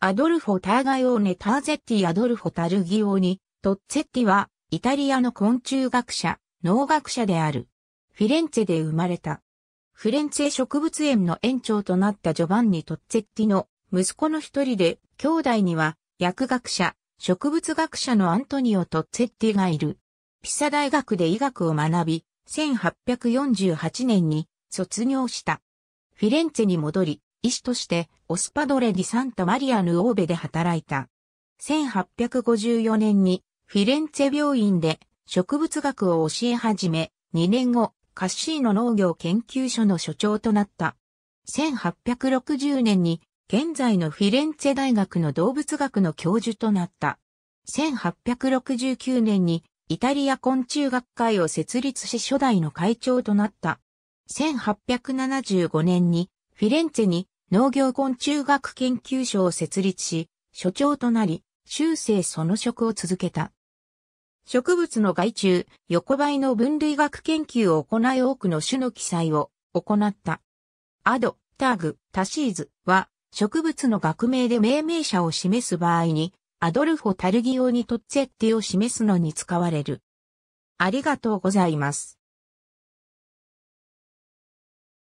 アドルフォ・ターガイオーネ・ターゼッティ・アドルフォ・タルギオーニ、トッツェッティは、イタリアの昆虫学者、農学者である。フィレンツェで生まれた。フィレンツェ植物園の園長となったジョバンニ・トッツェッティの息子の一人で、兄弟には、薬学者、植物学者のアントニオ・トッツェッティがいる。ピサ大学で医学を学び、1848年に卒業した。フィレンツェに戻り、医師としてオスパドレ・ディ・サンタ・マリア・ヌ・オーベで働いた。1854年にフィレンツェ病院で植物学を教え始め、2年後、カッシーノ農業研究所の所長となった。1860年に現在のフィレンツェ大学の動物学の教授となった。1869年にイタリア昆虫学会を設立し初代の会長となった。1875年にフィレンツェに農業昆虫学研究所を設立し、所長となり、終生その職を続けた。植物の害虫、横ばいの分類学研究を行い多くの種の記載を行った。アド、タグ、タシーズは植物の学名で命名者を示す場合に、アドルフォ・タルギオにとって手を示すのに使われる。ありがとうございます。